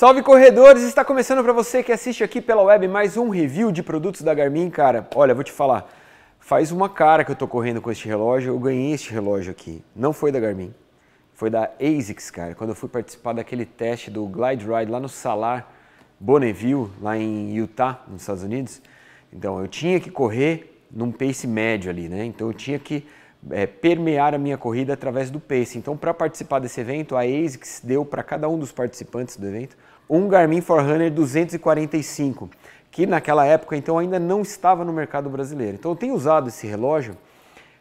Salve corredores, está começando para você que assiste aqui pela web mais um review de produtos da Garmin, cara. Olha, vou te falar, faz uma cara que eu tô correndo com este relógio, eu ganhei este relógio aqui. Não foi da Garmin, foi da ASICS, cara. Quando eu fui participar daquele teste do Glide Ride lá no Salar Bonneville, lá em Utah, nos Estados Unidos. Então, eu tinha que correr num pace médio ali, né? Então eu tinha que é, permear a minha corrida através do pace. Então, para participar desse evento, a ASICS deu para cada um dos participantes do evento um Garmin Forerunner 245, que naquela época então ainda não estava no mercado brasileiro. Então, eu tenho usado esse relógio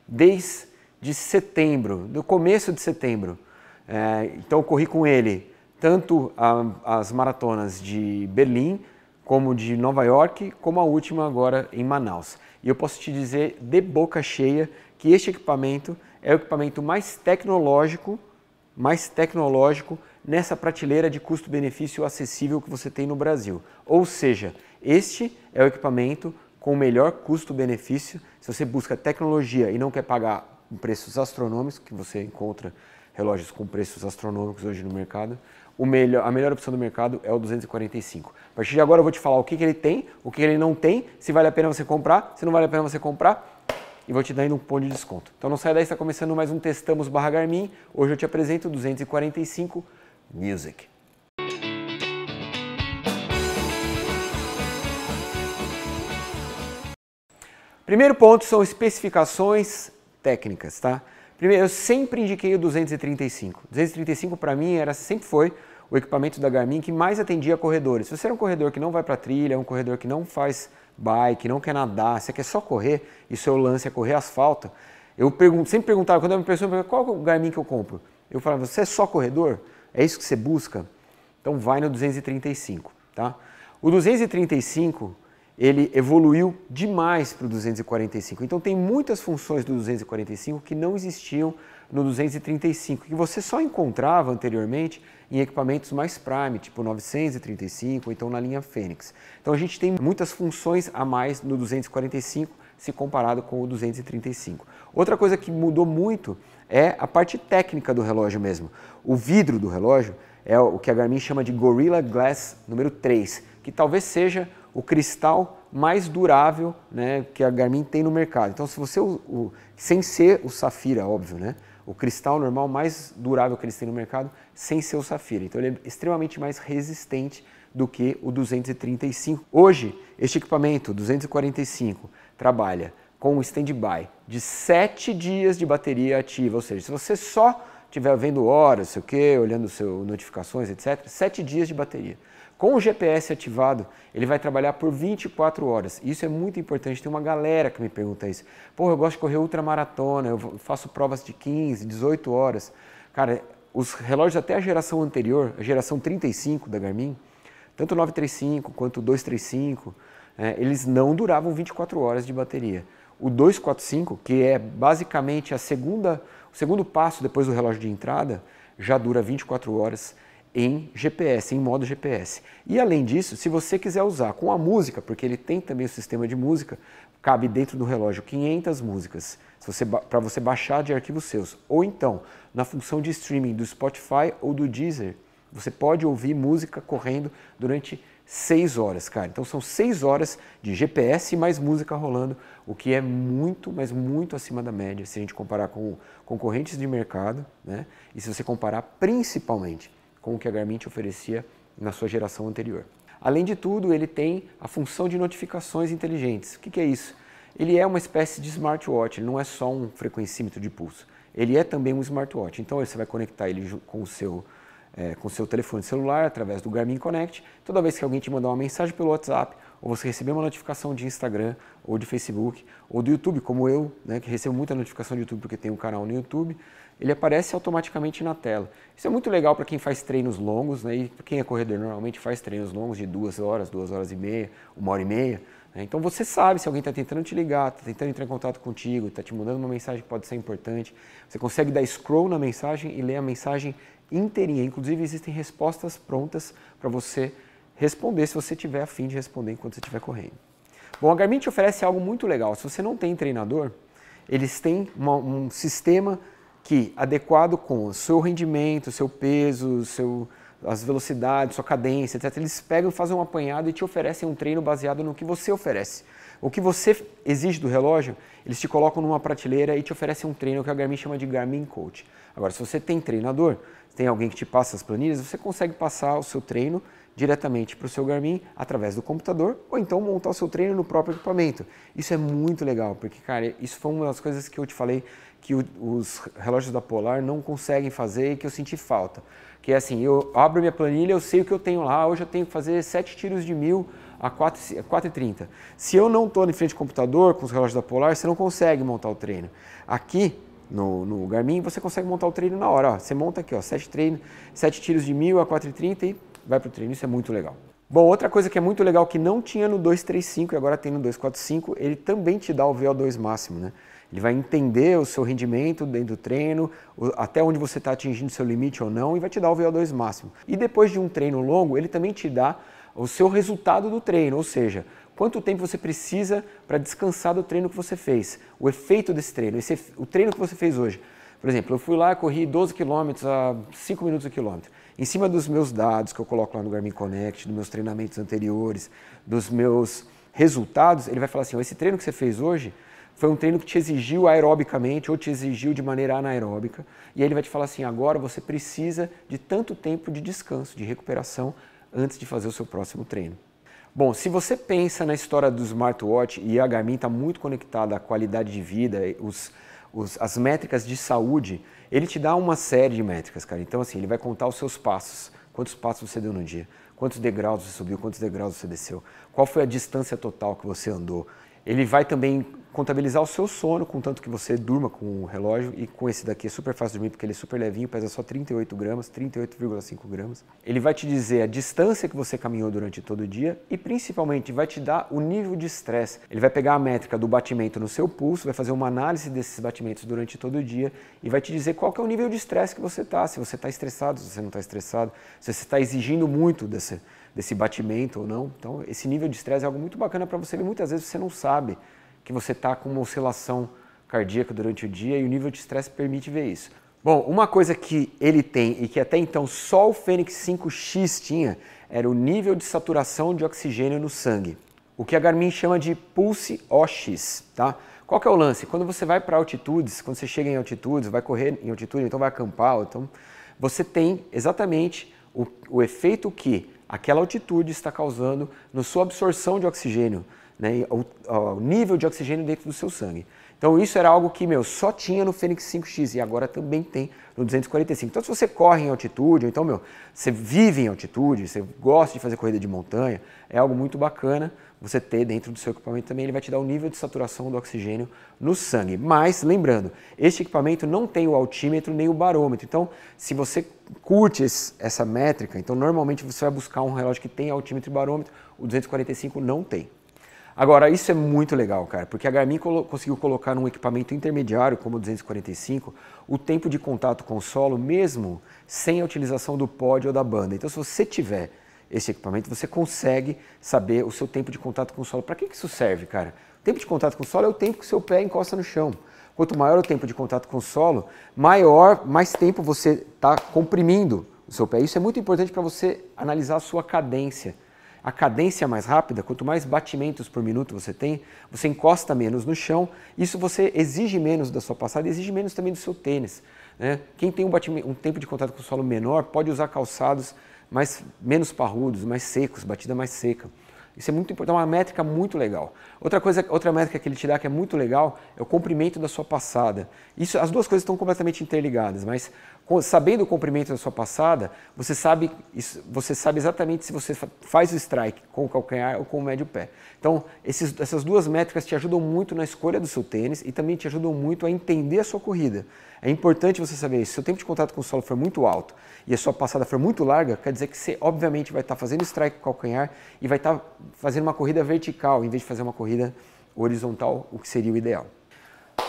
desde setembro, do começo de setembro. É, então, eu corri com ele tanto a, as maratonas de Berlim como de Nova York, como a última agora em Manaus. E eu posso te dizer de boca cheia que este equipamento é o equipamento mais tecnológico, mais tecnológico nessa prateleira de custo-benefício acessível que você tem no Brasil. Ou seja, este é o equipamento com o melhor custo-benefício. Se você busca tecnologia e não quer pagar preços astronômicos, que você encontra relógios com preços astronômicos hoje no mercado, melhor, a melhor opção do mercado é o 245. A partir de agora eu vou te falar o que, que ele tem, o que, que ele não tem, se vale a pena você comprar, se não vale a pena você comprar, e vou te dar ainda um ponto de desconto. Então não sai daí, está começando mais um Testamos barra Garmin. Hoje eu te apresento 245 Music. Primeiro ponto são especificações técnicas, tá? Primeiro, eu sempre indiquei o 235. 235 para mim era sempre foi o equipamento da Garmin que mais atendia corredores. Se você é um corredor que não vai para trilha, é um corredor que não faz bike, não quer nadar, você quer só correr e é o seu lance é correr asfalto, eu pergunto, sempre perguntava, quando eu pessoa me perguntava qual é o Garmin que eu compro, eu falava, você é só corredor? É isso que você busca? Então vai no 235, tá? O 235, ele evoluiu demais para o 245. Então tem muitas funções do 245 que não existiam no 235, que você só encontrava anteriormente em equipamentos mais prime, tipo 935 ou então na linha Fênix. Então a gente tem muitas funções a mais no 245 se comparado com o 235. Outra coisa que mudou muito é a parte técnica do relógio mesmo. O vidro do relógio é o que a Garmin chama de Gorilla Glass número 3, que talvez seja o cristal mais durável né, que a Garmin tem no mercado. Então, se você, o, o, sem ser o Safira, óbvio, né? o cristal normal mais durável que eles têm no mercado, sem ser o safira. Então ele é extremamente mais resistente do que o 235. Hoje, este equipamento 245 trabalha com um stand-by de 7 dias de bateria ativa, ou seja, se você só estiver vendo horas, sei o que, olhando seu notificações, etc, 7 dias de bateria. Com o GPS ativado, ele vai trabalhar por 24 horas. Isso é muito importante. Tem uma galera que me pergunta isso. Pô, eu gosto de correr ultramaratona, eu faço provas de 15, 18 horas. Cara, os relógios até a geração anterior, a geração 35 da Garmin, tanto o 935 quanto o 235, é, eles não duravam 24 horas de bateria. O 245, que é basicamente a segunda, o segundo passo depois do relógio de entrada, já dura 24 horas em GPS, em modo GPS. E além disso, se você quiser usar com a música, porque ele tem também o sistema de música, cabe dentro do relógio 500 músicas para você baixar de arquivos seus. Ou então, na função de streaming do Spotify ou do Deezer, você pode ouvir música correndo durante 6 horas, cara. Então são 6 horas de GPS e mais música rolando, o que é muito, mas muito acima da média se a gente comparar com concorrentes de mercado, né? E se você comparar principalmente com o que a Garmin te oferecia na sua geração anterior. Além de tudo, ele tem a função de notificações inteligentes. O que, é isso? Ele é uma espécie de smartwatch, ele não é só um frequencímetro de pulso. Ele é também um smartwatch. Então você vai conectar ele com o seu, é, com o seu telefone celular através do Garmin Connect. Toda vez que alguém te mandar uma mensagem pelo WhatsApp, ou você receber uma notificação de Instagram, ou de Facebook, ou do YouTube, como eu, né, que recebo muita notificação do YouTube porque tenho um canal no YouTube, ele aparece automaticamente na tela. Isso é muito legal para quem faz treinos longos, né? E quem é corredor normalmente faz treinos longos de duas horas, duas horas e meia, uma hora e meia. Né? Então você sabe se alguém está tentando te ligar, está tentando entrar em contato contigo, está te mandando uma mensagem que pode ser importante. Você consegue dar scroll na mensagem e ler a mensagem inteirinha. Inclusive existem respostas prontas para você responder se você tiver a fim de responder enquanto você estiver correndo. Bom, a Garmin te oferece algo muito legal. Se você não tem treinador, eles têm uma, um sistema que, adequado com o seu rendimento, seu peso, seu, as velocidades, sua cadência, etc., eles pegam, fazem um apanhado e te oferecem um treino baseado no que você oferece. O que você exige do relógio, eles te colocam numa prateleira e te oferecem um treino que a Garmin chama de Garmin Coach. Agora, se você tem treinador, tem alguém que te passa as planilhas, você consegue passar o seu treino diretamente para o seu Garmin através do computador ou então montar o seu treino no próprio equipamento. Isso é muito legal, porque, cara, isso foi uma das coisas que eu te falei que o, os relógios da Polar não conseguem fazer e que eu senti falta. Que é assim, eu abro minha planilha, eu sei o que eu tenho lá, hoje eu tenho que fazer sete tiros de mil a 4h30. Se eu não estou em frente ao computador com os relógios da Polar, você não consegue montar o treino. Aqui, no, no Garmin, você consegue montar o treino na hora. Ó. Você monta aqui, ó, 7 treinos, sete tiros de 1000 a 4,30 e vai para o treino. Isso é muito legal. Bom, outra coisa que é muito legal que não tinha no 235 e agora tem no 245, ele também te dá o VO2 máximo, né? Ele vai entender o seu rendimento dentro do treino, até onde você está atingindo seu limite ou não, e vai te dar o VO2 máximo. E depois de um treino longo, ele também te dá o seu resultado do treino, ou seja, Quanto tempo você precisa para descansar do treino que você fez? O efeito desse treino, esse, o treino que você fez hoje. Por exemplo, eu fui lá, corri 12 km a 5 minutos o quilômetro. Em cima dos meus dados que eu coloco lá no Garmin Connect, dos meus treinamentos anteriores, dos meus resultados, ele vai falar assim: oh, esse treino que você fez hoje foi um treino que te exigiu aerobicamente ou te exigiu de maneira anaeróbica. E aí ele vai te falar assim: agora você precisa de tanto tempo de descanso, de recuperação, antes de fazer o seu próximo treino. Bom, se você pensa na história do smartwatch e a Garmin está muito conectada à qualidade de vida, os, os, as métricas de saúde, ele te dá uma série de métricas, cara. Então, assim, ele vai contar os seus passos. Quantos passos você deu no dia? Quantos degraus você subiu? Quantos degraus você desceu? Qual foi a distância total que você andou? Ele vai também contabilizar o seu sono, contanto que você durma com o relógio. E com esse daqui é super fácil de dormir, porque ele é super levinho, pesa só 38 gramas, 38,5 gramas. Ele vai te dizer a distância que você caminhou durante todo o dia e, principalmente, vai te dar o nível de estresse. Ele vai pegar a métrica do batimento no seu pulso, vai fazer uma análise desses batimentos durante todo o dia e vai te dizer qual é o nível de estresse que você está, se você está estressado, se você não está estressado, se você está exigindo muito dessa desse batimento ou não. Então, esse nível de estresse é algo muito bacana para você ver. Muitas vezes você não sabe que você está com uma oscilação cardíaca durante o dia e o nível de estresse permite ver isso. Bom, uma coisa que ele tem e que até então só o Fênix 5X tinha era o nível de saturação de oxigênio no sangue, o que a Garmin chama de Pulse OX, tá? Qual que é o lance? Quando você vai para altitudes, quando você chega em altitudes, vai correr em altitude, então vai acampar, então você tem exatamente o, o efeito que aquela altitude está causando na sua absorção de oxigênio, né, o, o nível de oxigênio dentro do seu sangue. Então isso era algo que, meu, só tinha no Fênix 5X e agora também tem no 245. Então se você corre em altitude, ou então, meu, você vive em altitude, você gosta de fazer corrida de montanha, é algo muito bacana você ter dentro do seu equipamento também, ele vai te dar o nível de saturação do oxigênio no sangue. Mas, lembrando, este equipamento não tem o altímetro nem o barômetro. Então, se você curte essa métrica, então normalmente você vai buscar um relógio que tem altímetro e barômetro, o 245 não tem. Agora, isso é muito legal, cara, porque a Garmin colo conseguiu colocar num equipamento intermediário, como o 245, o tempo de contato com o solo, mesmo sem a utilização do pod ou da banda. Então, se você tiver esse equipamento, você consegue saber o seu tempo de contato com o solo. Para que, que isso serve, cara? O tempo de contato com o solo é o tempo que o seu pé encosta no chão. Quanto maior o tempo de contato com o solo, maior, mais tempo você está comprimindo o seu pé. Isso é muito importante para você analisar a sua cadência a cadência é mais rápida, quanto mais batimentos por minuto você tem, você encosta menos no chão, isso você exige menos da sua passada exige menos também do seu tênis. Né? Quem tem um, um, tempo de contato com o solo menor pode usar calçados mais, menos parrudos, mais secos, batida mais seca. Isso é muito importante, é uma métrica muito legal. Outra coisa, outra métrica que ele te dá que é muito legal é o comprimento da sua passada. Isso, as duas coisas estão completamente interligadas, mas sabendo o comprimento da sua passada, você sabe, você sabe exatamente se você faz o strike com o calcanhar ou com o médio pé. Então, esses, essas duas métricas te ajudam muito na escolha do seu tênis e também te ajudam muito a entender a sua corrida. É importante você saber isso. Se o tempo de contato com o solo for muito alto e a sua passada for muito larga, quer dizer que você, obviamente, vai estar tá fazendo strike com o calcanhar e vai estar tá fazendo uma corrida vertical em vez de fazer uma corrida horizontal, o que seria o ideal.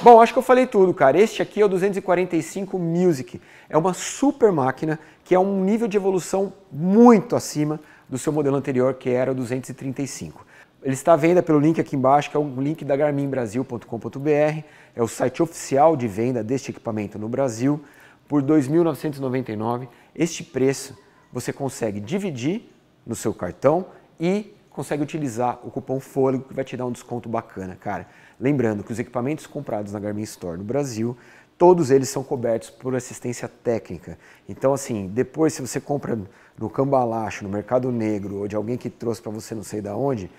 Bom, acho que eu falei tudo, cara. Este aqui é o 245 Music. É uma super máquina que é um nível de evolução muito acima do seu modelo anterior, que era o 235. Ele está à venda pelo link aqui embaixo, que é um link da garminbrasil.com.br. É o site oficial de venda deste equipamento no Brasil por 2.999. Este preço você consegue dividir no seu cartão e consegue utilizar o cupom Fôlego que vai te dar um desconto bacana, cara. Lembrando que os equipamentos comprados na Garmin Store no Brasil, todos eles são cobertos por assistência técnica. Então, assim, depois se você compra no Cambalacho, no Mercado Negro ou de alguém que trouxe para você não sei da onde,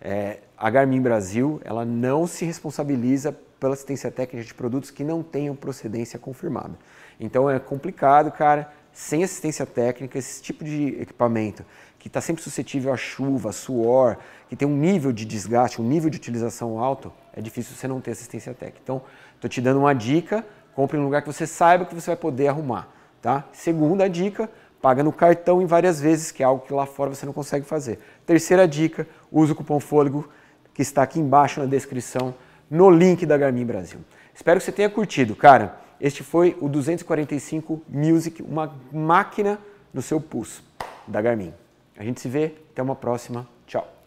é, a Garmin Brasil ela não se responsabiliza pela assistência técnica de produtos que não tenham procedência confirmada. Então é complicado, cara sem assistência técnica, esse tipo de equipamento que está sempre suscetível à chuva, suor, que tem um nível de desgaste, um nível de utilização alto, é difícil você não ter assistência técnica. Então, estou te dando uma dica, compre em um lugar que você saiba que você vai poder arrumar. Tá? Segunda dica, paga no cartão em várias vezes, que é algo que lá fora você não consegue fazer. Terceira dica, use o cupom FôLEGO, que está aqui embaixo na descrição, no link da Garmin Brasil. Espero que você tenha curtido, cara. Este foi o 245 Music, uma máquina no seu pulso da Garmin. A gente se vê, até uma próxima, tchau.